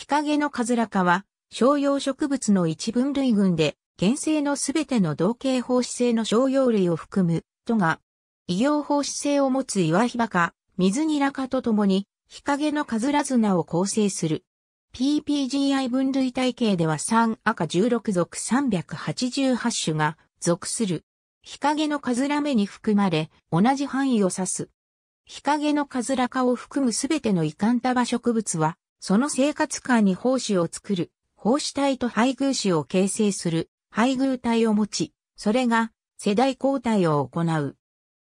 日陰のカズラ科は、商用植物の一分類群で、原生のすべての同型放射性の商用類を含む、とが、異様放射性を持つ岩ヒバ科、水ニラ科とともに、日陰のカズラ綱を構成する。PPGI 分類体系では3赤16属388種が属する。日陰のカズラ目に含まれ、同じ範囲を指す。日陰のカズラ科を含むすべての異管束植物は、その生活感に胞子を作る、胞子体と配偶子を形成する、配偶体を持ち、それが世代交代を行う。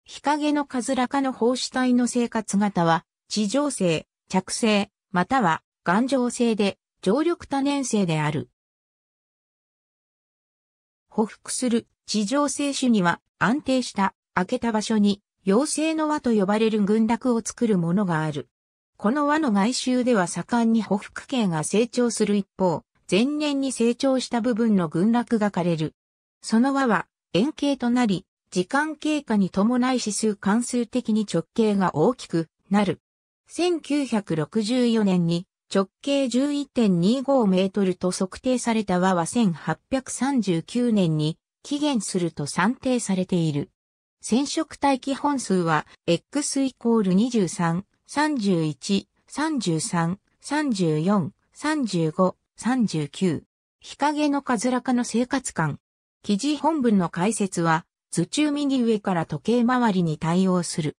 日陰のカズラ科の胞子体の生活型は、地上性、着性、または頑丈性で、常緑多年性である。匍服する地上性種には安定した、開けた場所に、妖精の輪と呼ばれる群落を作るものがある。この輪の外周では盛んに匍匐形が成長する一方、前年に成長した部分の群落が枯れる。その輪は円形となり、時間経過に伴い指数関数的に直径が大きくなる。1964年に直径11.25メートルと測定された輪は1839年に起源すると算定されている。染色体基本数は X イコール23、31、33、34、35、39。日陰のかずらかの生活感。記事本文の解説は、図中右上から時計回りに対応する。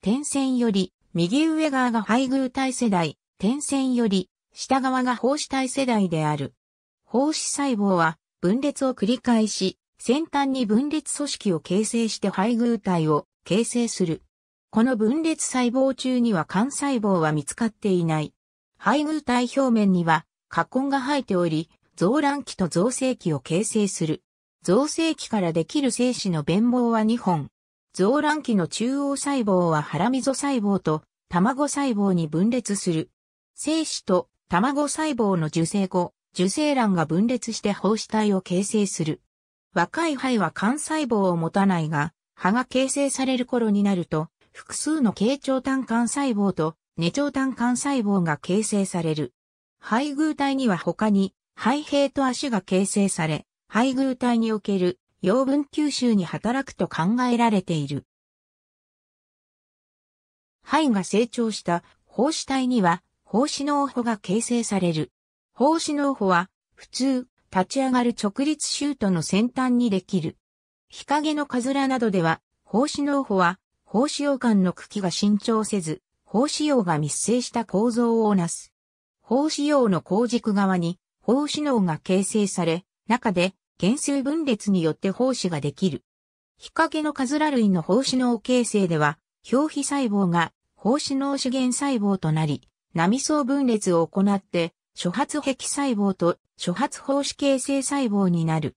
点線より、右上側が配偶体世代、点線より、下側が放子体世代である。胞子細胞は、分裂を繰り返し、先端に分裂組織を形成して配偶体を形成する。この分裂細胞中には幹細胞は見つかっていない。配偶体表面には過根が生えており、増卵期と造成期を形成する。造成期からできる精子の弁毛は2本。増卵期の中央細胞は腹溝細胞と卵細胞に分裂する。精子と卵細胞の受精後、受精卵が分裂して胞子体を形成する。若い肺は幹細胞を持たないが、葉が形成される頃になると、複数の軽腸単管細胞と寝腸単管細胞が形成される。配偶体には他に、肺平と足が形成され、配偶体における養分吸収に働くと考えられている。肺が成長した胞子体には、胞子脳歩が形成される。胞子脳歩は、普通、立ち上がる直立シュートの先端にできる。日陰のかずらなどでは、胞子脳歩は、胞子葉間の茎が伸長せず、胞子葉が密生した構造をなす。胞子葉の後軸側に、胞子脳が形成され、中で、減衰分裂によって胞子ができる。日陰のカズラ類の胞子脳形成では、表皮細胞が胞子脳資源細胞となり、波層分裂を行って、初発壁細胞と初発胞子形成細胞になる。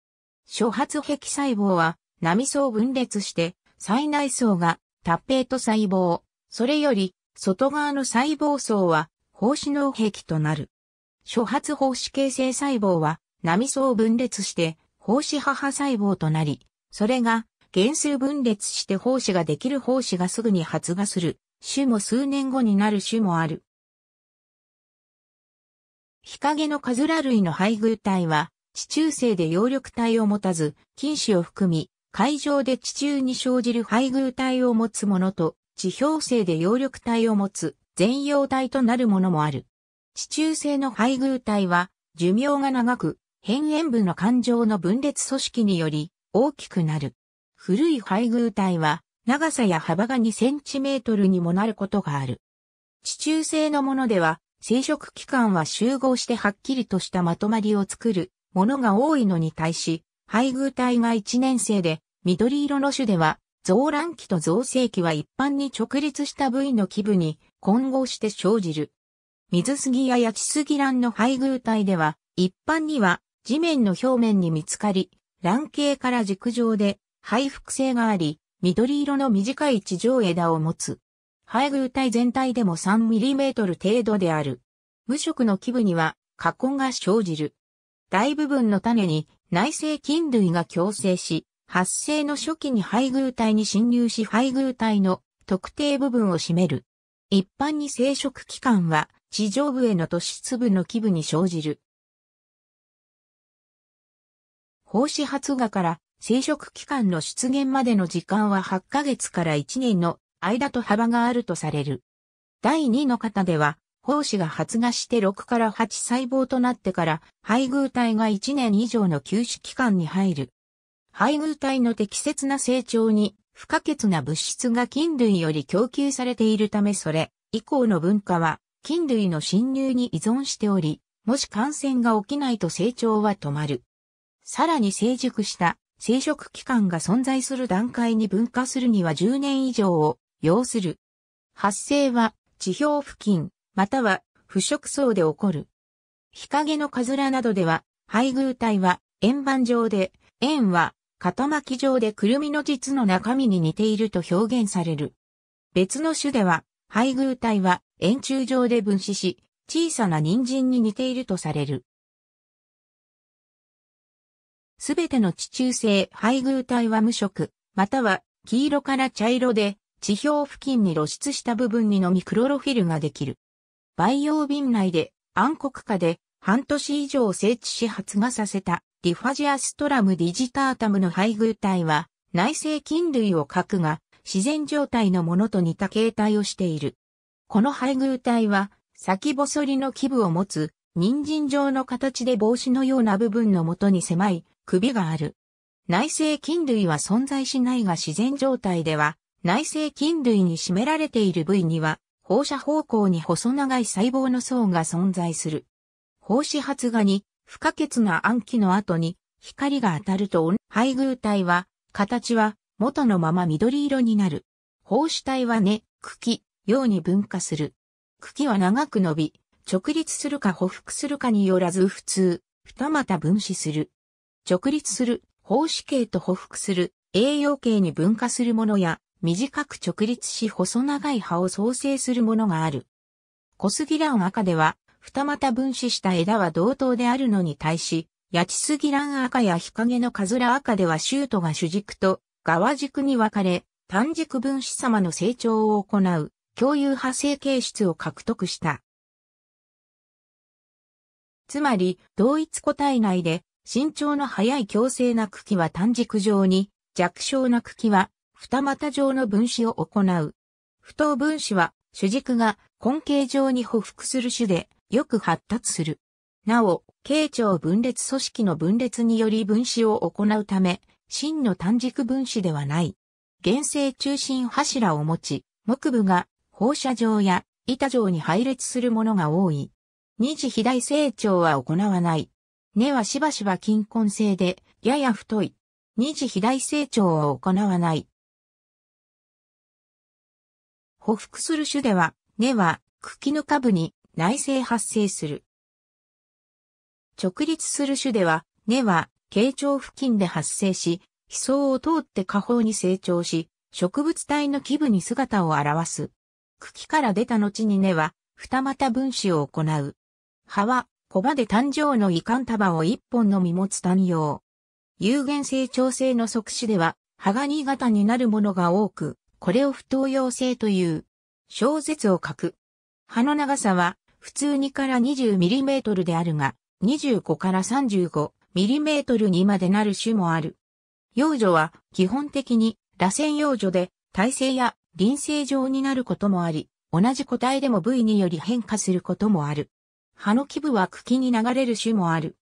初発壁細胞は波層分裂して、最内層が達平と細胞、それより外側の細胞層は胞子脳壁となる。初発胞子形成細胞は波層分裂して胞子母細胞となり、それが原数分裂して胞子ができる胞子がすぐに発芽する種も数年後になる種もある。日陰のカズラ類の配偶体は地中性で葉緑体を持たず、菌糸を含み、海上で地中に生じる配偶体を持つものと、地表性で葉緑体を持つ全容体となるものもある。地中性の配偶体は、寿命が長く、変縁部の感情の分裂組織により大きくなる。古い配偶体は、長さや幅が2センチメートルにもなることがある。地中性のものでは、生殖器官は集合してはっきりとしたまとまりを作るものが多いのに対し、配偶体が1年生で緑色の種では、増卵期と増生期は一般に直立した部位の基部に混合して生じる。水杉や焼き杉卵の配偶体では、一般には地面の表面に見つかり、卵形から軸状で配覆性があり、緑色の短い地上枝を持つ。配偶体全体でも 3mm 程度である。無色の基部には花根が生じる。大部分の種に内生菌類が共生し、発生の初期に配偶体に侵入し配偶体の特定部分を占める。一般に生殖器官は地上部への突出部の基部に生じる。胞子発芽から生殖器官の出現までの時間は8ヶ月から1年の間と幅があるとされる。第2の方では、胞子が発芽して6から8細胞となってから、配偶体が1年以上の休止期間に入る。配偶体の適切な成長に不可欠な物質が菌類より供給されているためそれ以降の文化は菌類の侵入に依存しており、もし感染が起きないと成長は止まる。さらに成熟した生殖期間が存在する段階に分化するには10年以上を要する。発生は地表付近、または腐食層で起こる。日陰のカズラなどでは、配偶体は円盤状で、円は片巻き状でくるみの実の中身に似ていると表現される。別の種では、配偶体は円柱状で分子し、小さな人参に似ているとされる。すべての地中性配偶体は無色、または黄色から茶色で、地表付近に露出した部分にのみクロロフィルができる。培養瓶内で暗黒化で半年以上整地し発芽させたディファジアストラムディジタータムの配偶体は、内生菌類を核が、自然状態のものと似た形態をしている。この配偶体は、先細りの基部を持つ、人参状の形で帽子のような部分のもとに狭い首がある。内生菌類は存在しないが自然状態では、内生菌類に占められている部位には、放射方向に細長い細胞の層が存在する。放子発芽に不可欠な暗記の後に光が当たると配偶体は、形は元のまま緑色になる。胞子体は根、茎、葉に分化する。茎は長く伸び、直立するか匍匐するかによらず普通、二股分子する。直立する、胞子系と匍匐する、栄養系に分化するものや、短く直立し細長い葉を創生するものがある。小杉ン赤では、二股分子した枝は同等であるのに対し、八千ぎ乱赤や日陰のカズラ赤ではシュートが主軸と側軸に分かれ、単軸分子様の成長を行う共有派生形質を獲得した。つまり、同一個体内で、身長の速い強制な茎は単軸上に、弱小な茎は二股状の分子を行う。不等分子は主軸が根形上に補覆する種で、よく発達する。なお、形状分裂組織の分裂により分子を行うため、真の単軸分子ではない。原生中心柱を持ち、木部が放射状や板状に配列するものが多い。二次肥大成長は行わない。根はしばしば近根性で、やや太い。二次肥大成長は行わない。匍服する種では、根は茎の下部に内生発生する。直立する種では、根は形状付近で発生し、飛層を通って下方に成長し、植物体の基部に姿を現す。茎から出た後に根は、二股分子を行う。葉は、コバで誕生の遺憾束を一本の実もつ単用。有限成長性の即死では、葉が新型になるものが多く、これを不当用性という。小説を書く。葉の長さは、普通2から 20mm であるが、25から 35mm にまでなる種もある。幼女は基本的に螺旋幼女で体勢や輪性状になることもあり、同じ個体でも部位により変化することもある。葉の基部は茎に流れる種もある。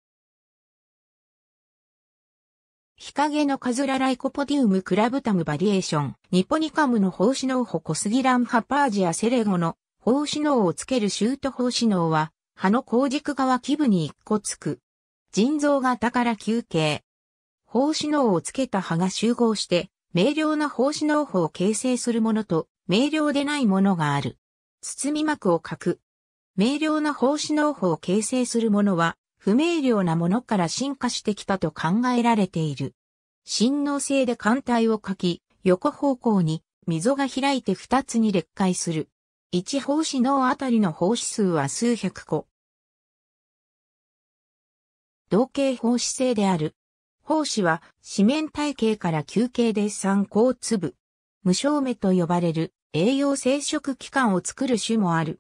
日陰のカズラライコポディウムクラブタムバリエーション、ニポニカムの胞子のホコスギランハパージアセレゴの胞子脳をつけるシュート胞子脳は、歯の後軸側基部に一個つく。腎臓型から球形。胞子脳をつけた歯が集合して、明瞭な胞子脳胞を形成するものと、明瞭でないものがある。包み膜を欠く。明瞭な胞子脳胞を形成するものは、不明瞭なものから進化してきたと考えられている。心脳性で艦隊を書き、横方向に溝が開いて二つに裂解する。一方子脳あたりの方子数は数百個。同型方子性である。胞子は、四面体系から球形で三光粒。無正目と呼ばれる栄養生殖器官を作る種もある。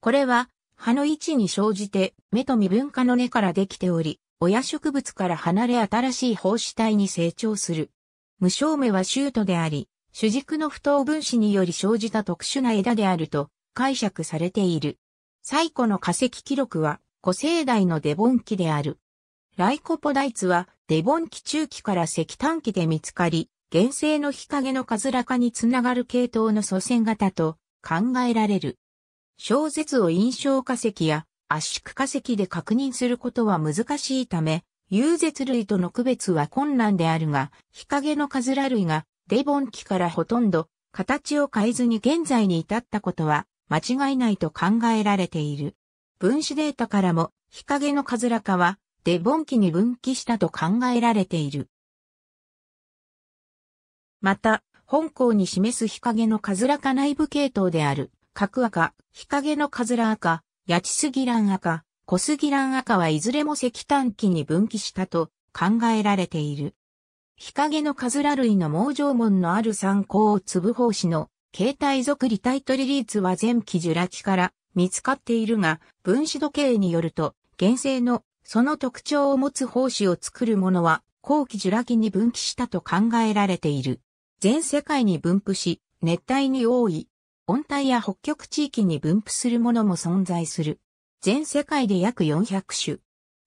これは、葉の位置に生じて目と未分化の根からできており、親植物から離れ新しい胞子体に成長する。無正目はシュートであり、主軸の不等分子により生じた特殊な枝であると解釈されている。最古の化石記録は古生代のデボン紀である。ライコポダイツはデボン紀中期から石炭紀で見つかり、原生の日陰のカズラ化につながる系統の祖先型と考えられる。小説を印象化石や圧縮化石で確認することは難しいため、有絶類との区別は困難であるが、日陰のカズラ類がデボン期からほとんど形を変えずに現在に至ったことは間違いないと考えられている。分子データからも日陰のカズラカはデボン期に分岐したと考えられている。また、本校に示す日陰のカズラカ内部系統である、角赤、日陰のカズラ赤、八千杉蘭赤、小杉蘭赤はいずれも石炭期に分岐したと考えられている。日陰のカズラ類の猛縄門のある参考を粒胞子の形態属リタイトリリーツは前期ジュラ紀から見つかっているが、分子時計によると、原生のその特徴を持つ胞子を作るものは後期ジュラ紀に分岐したと考えられている。全世界に分布し、熱帯に多い。温帯や北極地域に分布するものも存在する。全世界で約400種。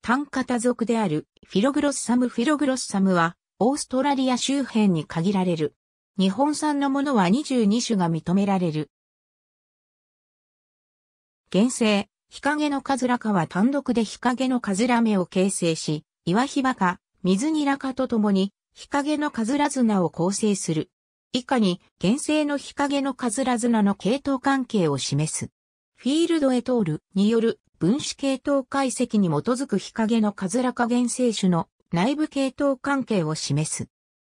単型属であるフィログロスサムフィログロスサムはオーストラリア周辺に限られる。日本産のものは22種が認められる。原生、日陰のカズラカは単独で日陰のカズラ目を形成し、岩ヒバか水ニラ科とともに、日陰のカズラナを構成する。以下に、原生の日陰のカズラナの系統関係を示す。フィールドエトールによる分子系統解析に基づく日陰のカズラ科原生種の内部系統関係を示す。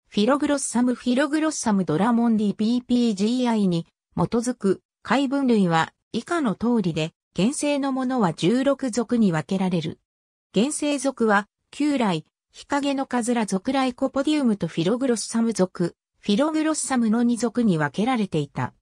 フィログロッサムフィログロッサムドラモンディ BPGI に基づく解分類は以下の通りで、原生のものは16属に分けられる。原生属は、旧来、日陰のカズラ属ライコポディウムとフィログロッサム属、フィログロッサムの2属に分けられていた。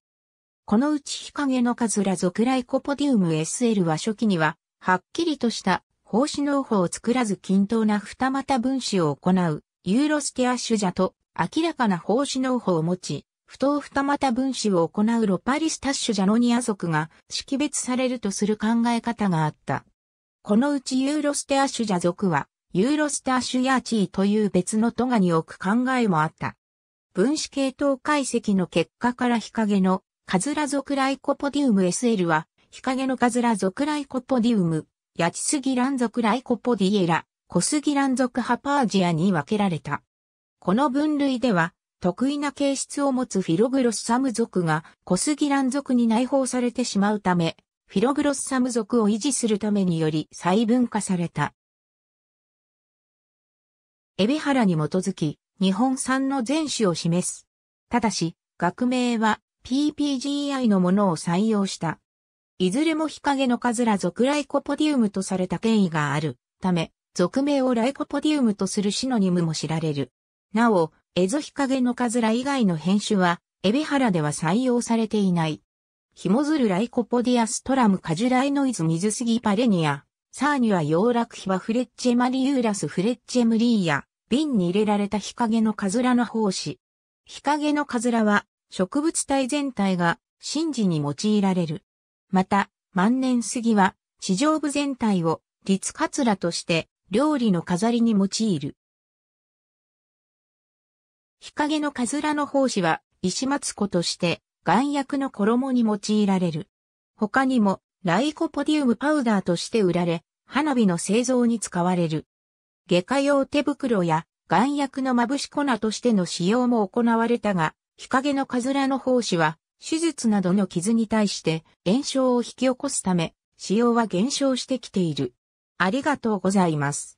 このうち日陰のカズラ属ライコポディウム SL は初期には、はっきりとした胞子農法を作らず均等な二股分子を行う、ユーロスティアシュジャと、明らかな胞子農法を持ち、不当二股分子を行うロパリスタッシュジャノニア族が識別されるとする考え方があった。このうちユーロステアシュジャ族は、ユーロステアシュヤーチーという別のトガに置く考えもあった。分子系統解析の結果から日陰のカズラ族ライコポディウム SL は、日陰のカズラ族ライコポディウムヤチスギラン族ライコポディエラ、コスギラン族ハパージアに分けられた。この分類では、得意な形質を持つフィログロスサム族がコスギラン族に内包されてしまうため、フィログロスサム族を維持するためにより細分化された。エビ原に基づき、日本産の全種を示す。ただし、学名は PPGI のものを採用した。いずれも日陰のカズラ属ライコポディウムとされた権威があるため、俗名をライコポディウムとするシノニムも知られる。なお、エゾ日陰のカズラ以外の変種は、エビハラでは採用されていない。ヒモズルライコポディアストラムカジュライノイズ水ギパレニア、サーニュアヨーラクヒバフレッチェマリユーラスフレッチェムリーヤ、瓶に入れられた日陰のカズラの胞子。日陰のカズラは、植物体全体が、真珠に用いられる。また、万年杉は、地上部全体を、立カツラとして、料理の飾りに用いる。日陰のカズラの胞子は、石松子として、眼薬の衣に用いられる。他にも、ライコポディウムパウダーとして売られ、花火の製造に使われる。外科用手袋や、眼薬のまぶし粉としての使用も行われたが、日陰のカズラの胞子は、手術などの傷に対して炎症を引き起こすため、使用は減少してきている。ありがとうございます。